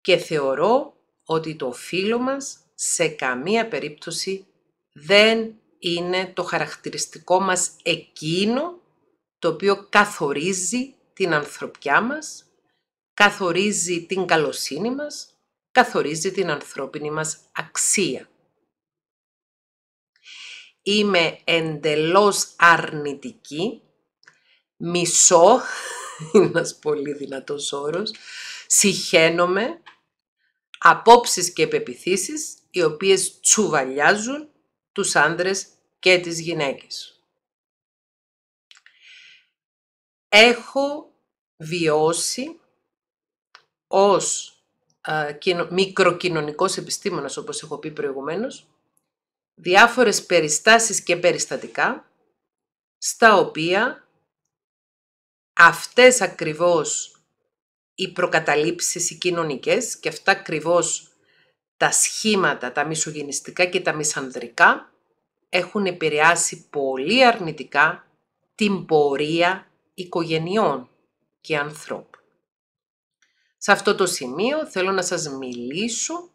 Και θεωρώ ότι το φίλο μας σε καμία περίπτωση δεν είναι το χαρακτηριστικό μας εκείνο το οποίο καθορίζει την ανθρωπιά μας, καθορίζει την καλοσύνη μας, καθορίζει την ανθρώπινη μας αξία. Είμαι εντελώς αρνητική, μισό είναι πολύ δυνατός όρος, συχαίνομαι, απόψεις και πεπιθήσεις οι οποίες τσουβαλιάζουν τους άνδρες και τις γυναίκες. Έχω βιώσει ως α, κοινο, μικροκοινωνικός επιστήμονας, όπως έχω πει προηγουμένως, διάφορες περιστάσεις και περιστατικά, στα οποία αυτές ακριβώς οι προκαταλήψεις οι κοινωνικές και αυτά ακριβώς τα σχήματα, τα μισογενιστικά και τα μισανδρικά έχουν επηρεάσει πολύ αρνητικά την πορεία οικογενειών και ανθρώπου. Σε αυτό το σημείο θέλω να σας μιλήσω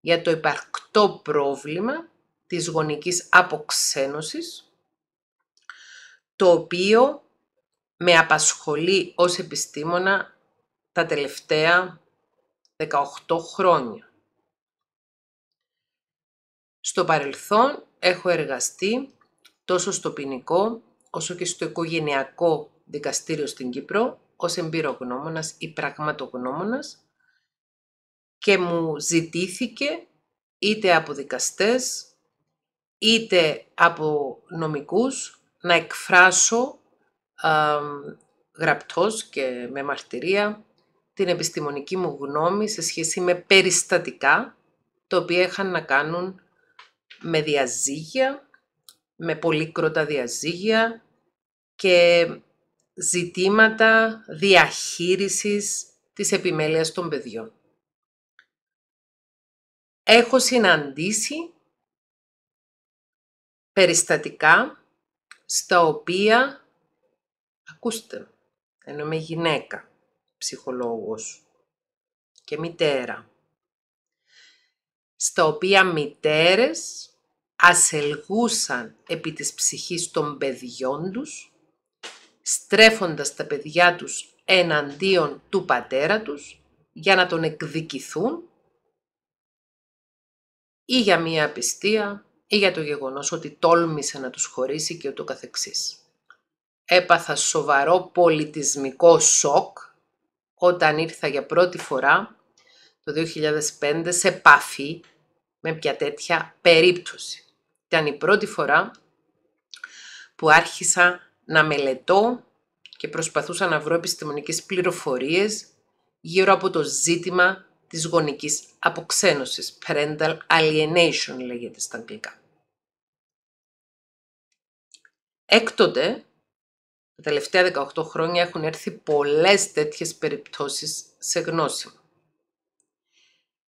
για το υπαρκτό πρόβλημα της γονικής αποξένωσης, το οποίο με απασχολεί ως επιστήμονα τα τελευταία 18 χρόνια. Στο παρελθόν έχω εργαστεί τόσο στο ποινικό όσο και στο οικογενειακό δικαστήριο στην Κύπρο ως εμπειρογνώμονας ή πραγματογνώμονας και μου ζητήθηκε είτε από δικαστές, είτε από νομικούς να εκφράσω α, γραπτός και με μαρτυρία την επιστημονική μου γνώμη σε σχέση με περιστατικά τα οποία είχαν να κάνουν με διαζύγια, με πολύκροτα διαζύγια και ζητήματα διαχείρισης της επιμέλειας των παιδιών. Έχω συναντήσει περιστατικά στα οποία, ακούστε, ενώ είμαι γυναίκα, ψυχολόγος και μητέρα, στα οποία μητέρες ασελγούσαν επί της ψυχής των παιδιών τους στρέφοντας τα παιδιά τους εναντίον του πατέρα τους για να τον εκδικηθούν ή για μία απιστία ή για το γεγονός ότι τόλμησε να τους χωρίσει και ούτω καθεξής. Έπαθα σοβαρό πολιτισμικό σοκ όταν ήρθα για πρώτη φορά το 2005 σε επαφή με μια τέτοια περίπτωση. Ήταν η πρώτη φορά που άρχισα να μελετώ και προσπαθούσα να βρω επιστημονικές πληροφορίες γύρω από το ζήτημα της γονικής αποξένωσης. Parental alienation λέγεται στα αγγλικά. Έκτοτε, τα τελευταία 18 χρόνια έχουν έρθει πολλές τέτοιες περιπτώσεις σε γνώση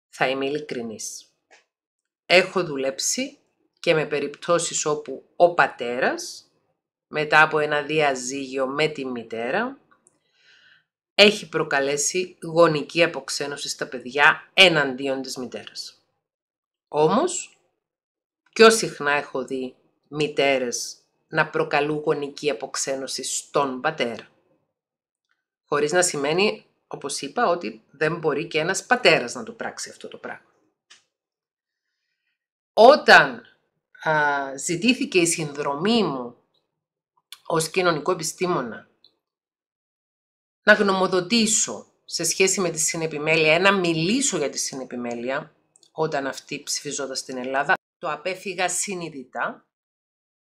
Θα είμαι ειλικρινής. Έχω δουλέψει και με περιπτώσεις όπου ο πατέρας μετά από ένα διαζύγιο με τη μητέρα, έχει προκαλέσει γονική αποξένωση στα παιδιά εναντίον της μητέρας. Όμως, πιο συχνά έχω δει μητέρες να προκαλούν γονική αποξένωση στον πατέρα. Χωρίς να σημαίνει, όπως είπα, ότι δεν μπορεί και ένας πατέρας να το πράξει αυτό το πράγμα. Όταν α, ζητήθηκε η συνδρομή μου ως κοινωνικό επιστήμονα να γνωμοδοτήσω σε σχέση με τη συνεπιμέλεια, να μιλήσω για τη συνεπιμέλεια όταν αυτή ψηφιζόταν στην Ελλάδα, το απέφυγα συνειδητά,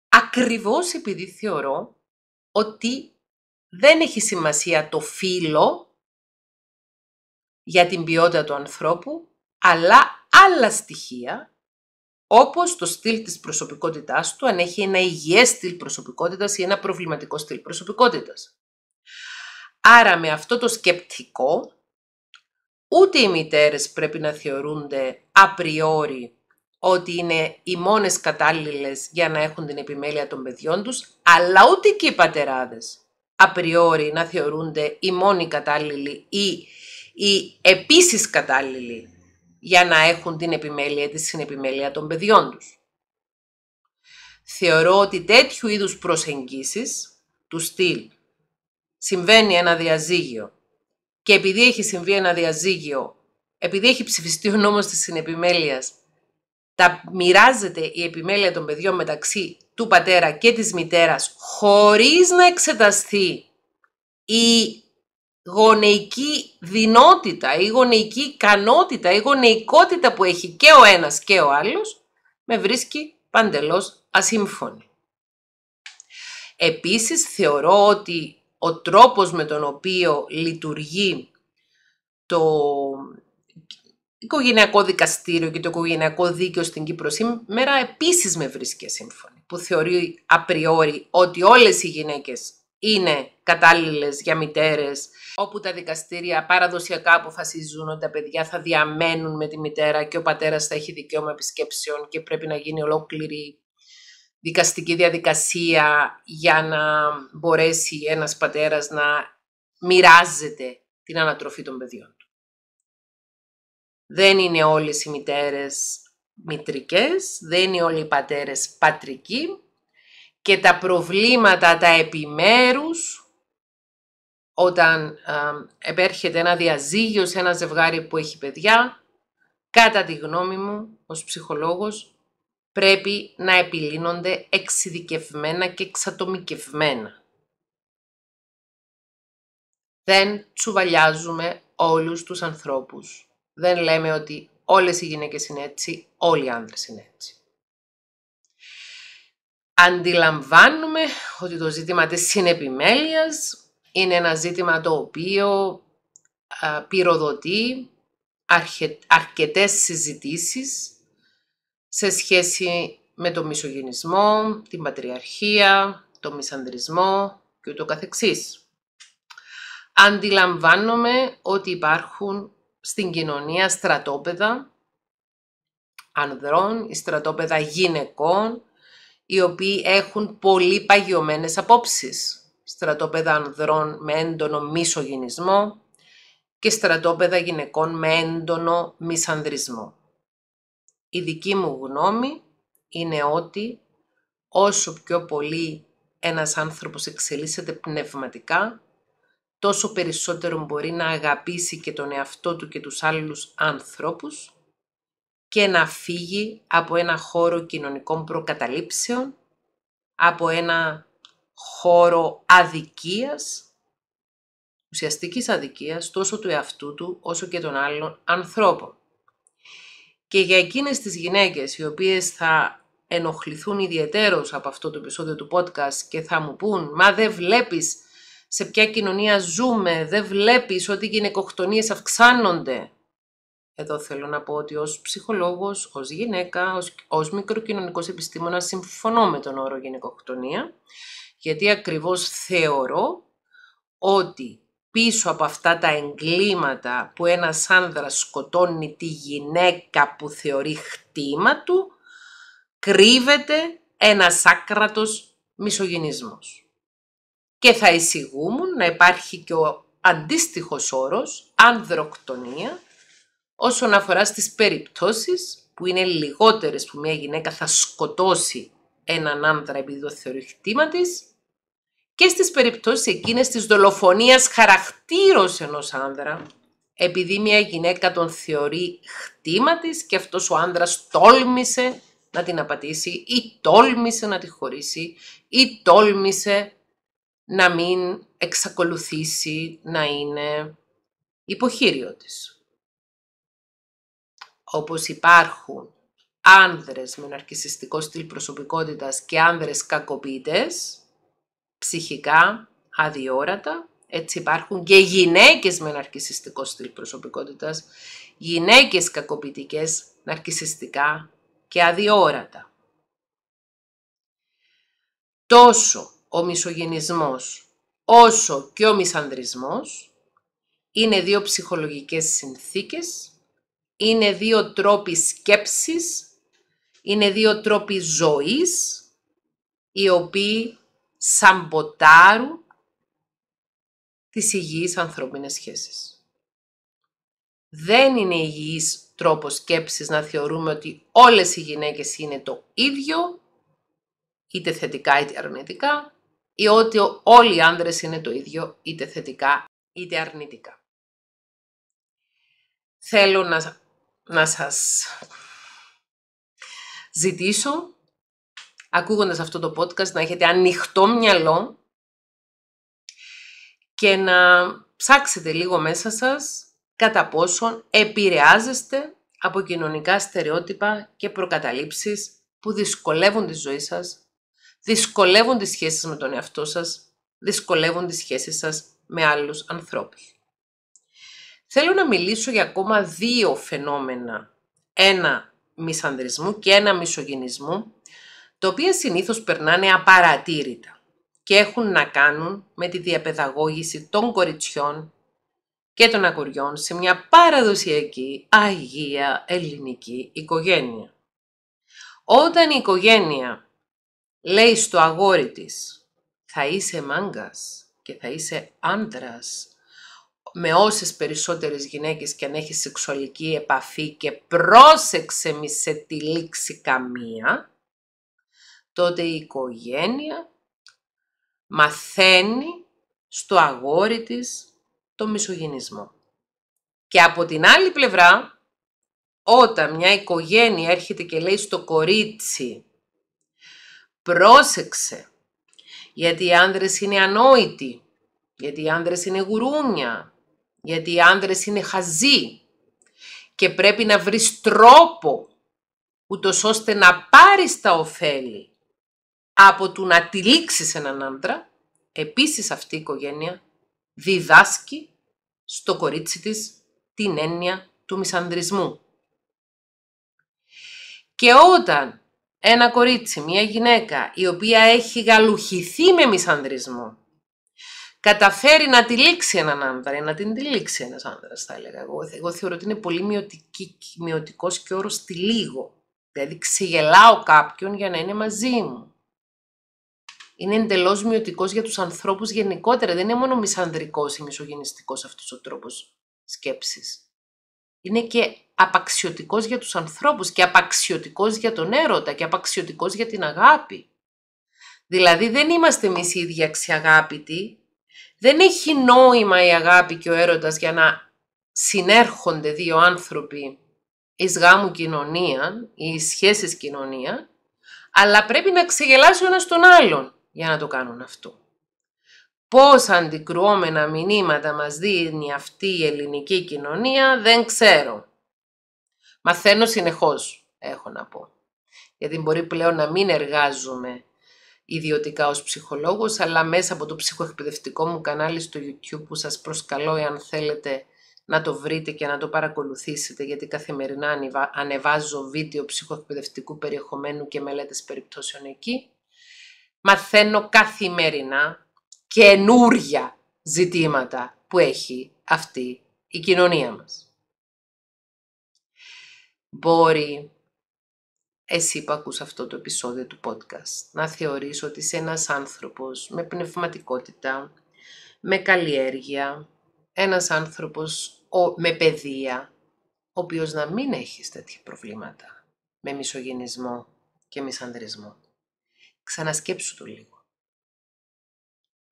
ακριβώς επειδή θεωρώ ότι δεν έχει σημασία το φύλλο για την ποιότητα του ανθρώπου, αλλά άλλα στοιχεία Όπως το στυλ της προσωπικότητάς του, αν έχει ένα υγιές στυλ προσωπικότητας ή ένα προβληματικό στυλ προσωπικότητας. Άρα με αυτό το σκεπτικό, ούτε οι μητέρες πρέπει να θεωρούνται απριόρι ότι είναι οι μόνες κατάλληλες για να έχουν την επιμέλεια των παιδιών τους, αλλά ούτε και οι πατεράδες απριόρι να θεωρούνται οι μόνοι κατάλληλοι ή οι επίσης κατάλληλοι για να έχουν την επιμέλεια τη συνεπιμέλεια των παιδιών τους. Θεωρώ ότι τέτοιου είδους προσεγγίσεις του στυλ συμβαίνει ένα διαζύγιο και επειδή έχει συμβεί ένα διαζύγιο, επειδή έχει ψηφιστεί ο νόμος της συνεπιμέλειας, τα μοιράζεται η επιμέλεια των παιδιών μεταξύ του πατέρα και της μητέρας χωρίς να εξεταστεί η γονεϊκή δυνότητα ή γονεϊκή ικανότητα ή γονεϊκότητα που έχει και ο ένας και ο άλλος, με βρίσκει παντελώς ασύμφωνη. Επίσης θεωρώ ότι ο τρόπος με τον οποίο λειτουργεί το οικογενειακό δικαστήριο και το οικογενειακό δίκαιο στην Κύπρο σήμερα επίσης με βρίσκει ασύμφωνη, που θεωρεί απριόρι ότι όλες οι γυναίκες είναι κατάλληλες για μητέρες, όπου τα δικαστήρια παραδοσιακά αποφασίζουν ότι τα παιδιά θα διαμένουν με τη μητέρα και ο πατέρας θα έχει δικαίωμα επισκέψεων και πρέπει να γίνει ολόκληρη δικαστική διαδικασία για να μπορέσει ένας πατέρας να μοιράζεται την ανατροφή των παιδιών Δεν είναι όλες οι μητέρες μητρικές, δεν είναι όλοι οι πατέρες πατρικοί και τα προβλήματα τα επιμέρους όταν επέρχεται ένα διαζύγιο σε ένα ζευγάρι που έχει παιδιά, κατά τη γνώμη μου ως ψυχολόγος, πρέπει να επιλύνονται εξειδικευμένα και εξατομικευμένα. Δεν τσουβαλιάζουμε όλους τους ανθρώπους. Δεν λέμε ότι όλες οι γυναίκες είναι έτσι, όλοι οι άνδρες είναι έτσι. Αντιλαμβάνουμε ότι το ζήτημα της συνεπιμέλειας είναι ένα ζήτημα το οποίο πυροδοτεί αρχε, αρκετές συζητήσεις σε σχέση με το μισογενισμό, την πατριαρχία, τον μισανδρισμό και ούτω καθεξής. Αντιλαμβάνομαι ότι υπάρχουν στην κοινωνία στρατόπεδα ανδρών ή στρατόπεδα γυναικών οι οποίοι έχουν πολύ παγιωμένες απόψεις στρατόπεδα ανδρών με έντονο μισογυνισμό και στρατόπεδα γυναικών με έντονο μισανδρισμό. Η δική μου γνώμη είναι ότι όσο πιο πολύ ένας άνθρωπος εξελίσσεται πνευματικά, τόσο περισσότερο μπορεί να αγαπήσει και τον εαυτό του και τους άλλους ανθρώπους και να φύγει από ένα χώρο κοινωνικών προκαταλήψεων, από ένα χώρο αδικίας, ουσιαστικής αδικίας, τόσο του εαυτού του όσο και των άλλων ανθρώπων. Και για εκείνες τις γυναίκες οι οποίες θα ενοχληθούν ιδιαιτέρως από αυτό το επεισόδιο του podcast και θα μου πούν «Μα δεν βλέπεις σε ποια κοινωνία ζούμε, δεν βλέπεις ότι οι γυναικοκτονίες αυξάνονται». Εδώ θέλω να πω ότι ως ψυχολόγος, ως γυναίκα, ως, ως μικροκοινωνικός επιστήμονας συμφωνώ με τον όρο γυναικοκτονία γιατί ακριβώς θεωρώ ότι πίσω από αυτά τα εγκλήματα που ένας άνδρας σκοτώνει τη γυναίκα που θεωρεί χτήμα του, κρύβεται ένας άκρατος μισογυνισμός. Και θα εισηγούμουν να υπάρχει και ο αντίστοιχος όρος, ανδροκτονία, όσον αφορά στις περιπτώσεις που είναι λιγότερες που μια γυναίκα θα σκοτώσει έναν άνδρα επειδή το θεωρεί χτήμα της, και στις περιπτώσεις εκείνες της δολοφονίας χαρακτήρως ενός άνδρα, επειδή μια γυναίκα τον θεωρεί χτήμα της και αυτός ο άνδρας τόλμησε να την απατήσει ή τόλμησε να τη χωρίσει ή τόλμησε να μην εξακολουθήσει να είναι υποχείριο της. Όπως υπάρχουν άνδρες με ναρκισιστικό στυλ προσωπικότητας και άνδρες κακοποιητές, ψυχικά αδιόρατα. Έτσι υπάρχουν και γυναίκες με ναρκισιστικό στυλ προσωπικότητας, γυναίκες κακοποιητικές, ναρκισιστικά και αδιόρατα. Τόσο ο μισογενισμός όσο και ο μισανδρισμός είναι δύο ψυχολογικές συνθήκες, είναι δύο τρόποι σκέψης, είναι δύο τρόποι ζωής, οι οποίοι σαμποτάρουν τις υγιείς ανθρωπίνες σχέσεις. Δεν είναι υγιής τρόπος σκέψης να θεωρούμε ότι όλες οι γυναίκες είναι το ίδιο, είτε θετικά είτε αρνητικά, ή ότι όλοι οι άνδρες είναι το ίδιο, είτε θετικά είτε αρνητικά. Θέλω να, να σας ζητήσω ακούγοντας αυτό το podcast, να έχετε ανοιχτό μυαλό και να ψάξετε λίγο μέσα σας κατά πόσον επηρεάζεστε από κοινωνικά στερεότυπα και προκαταλήψεις που δυσκολεύουν τη ζωή σας, δυσκολεύουν τις σχέσεις με τον εαυτό σας, δυσκολεύουν τις σχέσεις σας με άλλους ανθρώπους. Θέλω να μιλήσω για ακόμα δύο φαινόμενα. Ένα μισανδρισμού και ένα μισογενισμού τα οποία συνήθως περνάνε απαρατήρητα και έχουν να κάνουν με τη διαπαιδαγώγηση των κοριτσιών και των αγοριών σε μια παραδοσιακή αγία ελληνική οικογένεια. Όταν η οικογένεια λέει στο αγόρι της θα είσαι μάγκας και θα είσαι άντρας με όσες περισσότερες γυναίκες και αν έχεις σεξουαλική επαφή και πρόσεξε μη σε τη λήξη καμία, τότε η οικογένεια μαθαίνει στο αγόρι της το μισογενισμό. Και από την άλλη πλευρά, όταν μια οικογένεια έρχεται και λέει στο κορίτσι «Πρόσεξε, γιατί οι άνδρες είναι ανόητοι, γιατί οι άνδρες είναι γουρούνια, γιατί οι άνδρες είναι χαζοί και πρέπει να βρεις τρόπο ούτως ώστε να πάρεις τα ωφέλη από του να τυλίξεις έναν άντρα, επίσης αυτή η οικογένεια διδάσκει στο κορίτσι της την έννοια του μισανδρισμού. Και όταν ένα κορίτσι, μια γυναίκα, η οποία έχει γαλουχηθεί με μισανδρισμό, καταφέρει να τυλίξει έναν άντρα να την λήξει ένας άνδρας, θα έλεγα εγώ. Εγώ θεωρώ ότι είναι πολύ μειωτική, μειωτικός και όρος λίγο. Δηλαδή ξεγελάω κάποιον για να είναι μαζί μου είναι εντελώς μειωτικός για τους ανθρώπους γενικότερα. Δεν είναι μόνο μισανδρικός ή μισογενιστικός αυτός ο τρόπος σκέψης. Είναι και απαξιωτικός για τους ανθρώπους και απαξιωτικός για τον έρωτα και απαξιωτικός για την αγάπη. Δηλαδή δεν είμαστε εμείς οι ίδιοι αξιαγάπητοι. Δεν έχει νόημα η αγάπη και ο έρωτας για να συνέρχονται δύο άνθρωποι εις γάμου κοινωνία ή σχέσεις κοινωνία, αλλά πρέπει να ξεγελάσει ο ένας τον άλλον για να το κάνουν αυτό. Πώς αντικρουόμενα μηνύματα μας δίνει αυτή η ελληνική κοινωνία δεν ξέρω. Μαθαίνω συνεχώς, έχω να πω. Γιατί μπορεί πλέον να μην εργάζομαι ιδιωτικά ως ψυχολόγος, αλλά μέσα από το ψυχοεκπαιδευτικό μου κανάλι στο YouTube που σας προσκαλώ εάν θέλετε να το βρείτε και να το παρακολουθήσετε, γιατί καθημερινά ανεβάζω βίντεο ψυχοεκπαιδευτικού περιεχομένου και μελέτες περιπτώσεων εκεί μαθαίνω καθημερινά καινούργια ζητήματα που έχει αυτή η κοινωνία μας. Μπορεί εσύ που ακούς αυτό το επεισόδιο του podcast να θεωρείς ότι είσαι ένας άνθρωπος με πνευματικότητα, με καλλιέργεια, ένας άνθρωπος με παιδεία, ο οποίος να μην έχεις τέτοια προβλήματα με μισογενισμό και μισανδρισμό. Ξανασκέψου το λίγο.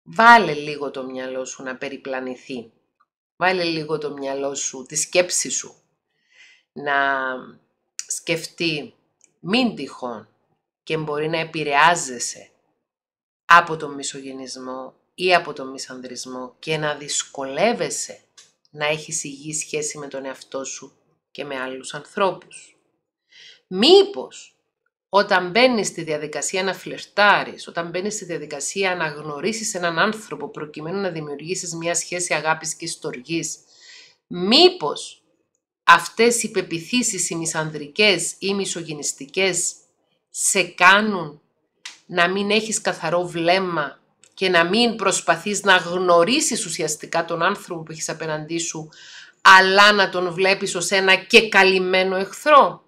Βάλε λίγο το μυαλό σου να περιπλανηθεί. Βάλε λίγο το μυαλό σου, τη σκέψη σου, να σκεφτεί μην τυχόν και μπορεί να επηρεάζεσαι από τον μισογενισμό ή από τον μισανδρισμό και να δυσκολεύεσαι να έχεις υγιή σχέση με τον εαυτό σου και με άλλους ανθρώπους. Μήπως όταν μπαίνεις στη διαδικασία να φλερτάρεις, όταν μπαίνεις στη διαδικασία να γνωρίσεις έναν άνθρωπο προκειμένου να δημιουργήσεις μια σχέση αγάπης και στοργής, μήπως αυτές οι πεπιθήσεις, οι μισανδρικές ή οι μισογενιστικές, σε κάνουν να μην έχεις καθαρό βλέμμα και να μην προσπαθείς να γνωρίσεις ουσιαστικά τον άνθρωπο που έχεις απέναντί σου, αλλά να τον βλέπεις ως ένα και καλυμμένο εχθρό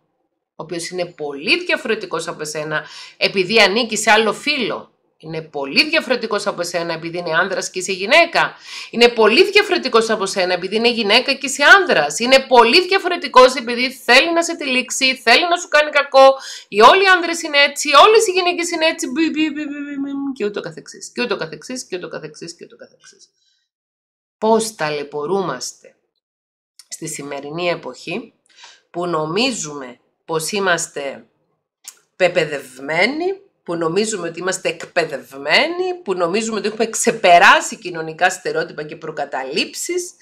ο οποίος είναι πολύ διαφορετικός από εσένα επειδή ανήκει σε άλλο φίλο. Είναι πολύ διαφορετικός από εσένα επειδή είναι άνδρας και είσαι γυναίκα. Είναι πολύ διαφορετικός από εσένα επειδή είναι γυναίκα και είσαι άνδρας. Είναι πολύ διαφορετικός επειδή θέλει να σε τυλίξει, θέλει να σου κάνει κακό. Οι όλοι οι άνδρες είναι έτσι, όλες οι γυναίκες είναι έτσι. και ούτω καθεξής, και ούτω καθεξής, και ούτω καθεξής, και ούτω καθεξής. Πώς ταλαιπωρούμαστε στη σημερινή εποχή που νομίζουμε πως είμαστε πεπαιδευμένοι, που νομίζουμε ότι είμαστε εκπαιδευμένοι, που νομίζουμε ότι έχουμε ξεπεράσει κοινωνικά στερεότυπα και προκαταλήψεις,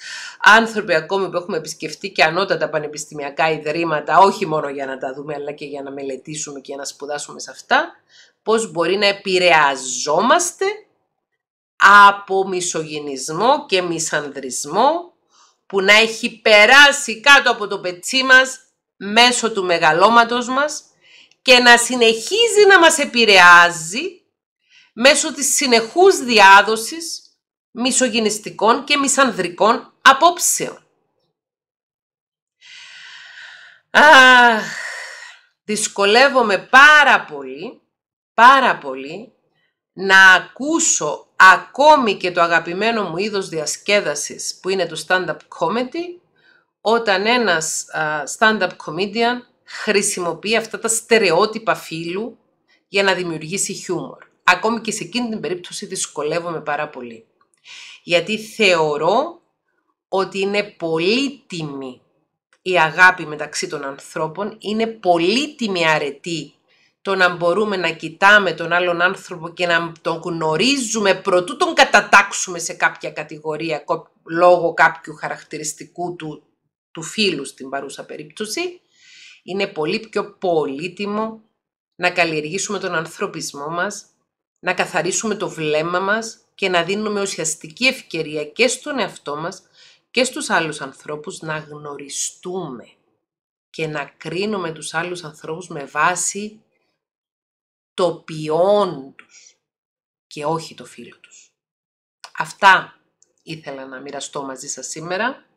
άνθρωποι ακόμη που έχουμε επισκεφτεί και ανώτατα πανεπιστημιακά ιδρύματα, όχι μόνο για να τα δούμε, αλλά και για να μελετήσουμε και να σπουδάσουμε σε αυτά, πώς μπορεί να επηρεαζόμαστε από μισογενισμό και μισανδρισμό που να έχει περάσει κάτω από το πετσί μας μέσω του μεγαλώματος μας και να συνεχίζει να μας επηρεάζει μέσω της συνεχούς διάδοσης μισογενιστικών και μισανδρικών απόψεων. Αχ, δυσκολεύομαι πάρα πολύ, πάρα πολύ να ακούσω ακόμη και το αγαπημένο μου είδος διασκέδασης που είναι το stand-up comedy όταν ένας stand-up comedian χρησιμοποιεί αυτά τα στερεότυπα φίλου για να δημιουργήσει χιούμορ. Ακόμη και σε εκείνη την περίπτωση δυσκολεύομαι πάρα πολύ. Γιατί θεωρώ ότι είναι πολύτιμη η αγάπη μεταξύ των ανθρώπων, είναι πολύτιμη αρετή το να μπορούμε να κοιτάμε τον άλλον άνθρωπο και να τον γνωρίζουμε προτού τον κατατάξουμε σε κάποια κατηγορία λόγω κάποιου χαρακτηριστικού του του φίλου στην παρούσα περίπτωση, είναι πολύ πιο πολύτιμο να καλλιεργήσουμε τον ανθρωπισμό μας, να καθαρίσουμε το βλέμμα μας και να δίνουμε ουσιαστική ευκαιρία και στον εαυτό μας και στους άλλους ανθρώπους να γνωριστούμε και να κρίνουμε τους άλλους ανθρώπους με βάση το ποιόν τους και όχι το φίλο τους. Αυτά ήθελα να μοιραστώ μαζί σας σήμερα.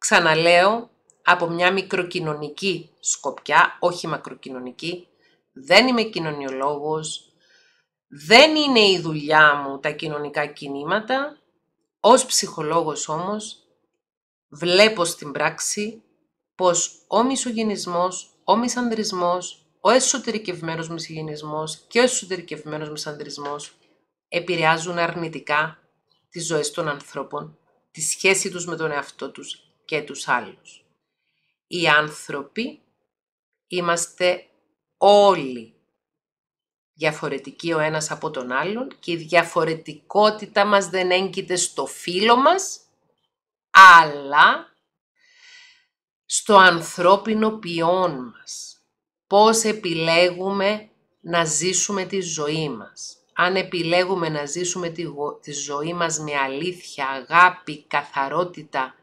Ξαναλέω, από μια μικροκοινωνική σκοπιά, όχι μακροκοινωνική, δεν είμαι κοινωνιολόγος, δεν είναι η δουλειά μου τα κοινωνικά κινήματα, ως ψυχολόγος όμως βλέπω στην πράξη πως ο μισογενισμός, ο μισανδρισμός, ο εσωτερικευμένος μισογενισμός και ο εσωτερικευμένος μισανδρισμός επηρεάζουν αρνητικά τις ζωές των ανθρώπων, τη σχέση τους με τον εαυτό τους, και τους άλλους. Οι άνθρωποι είμαστε όλοι διαφορετικοί ο ένας από τον άλλον και η διαφορετικότητα μας δεν έγκυται στο φίλο μας, αλλά στο ανθρώπινο ποιόν μας. Πώς επιλέγουμε να ζήσουμε τη ζωή μας. Αν επιλέγουμε να ζήσουμε τη ζωή μας με αλήθεια, αγάπη, καθαρότητα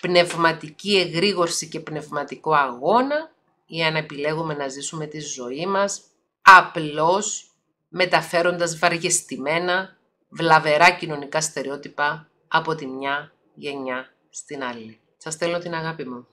πνευματική εγρήγορση και πνευματικό αγώνα ή αν επιλέγουμε να ζήσουμε τη ζωή μας απλώς μεταφέροντας βαριεστημένα, βλαβερά κοινωνικά στερεότυπα από τη μια γενιά στην άλλη. Σας στέλνω την αγάπη μου.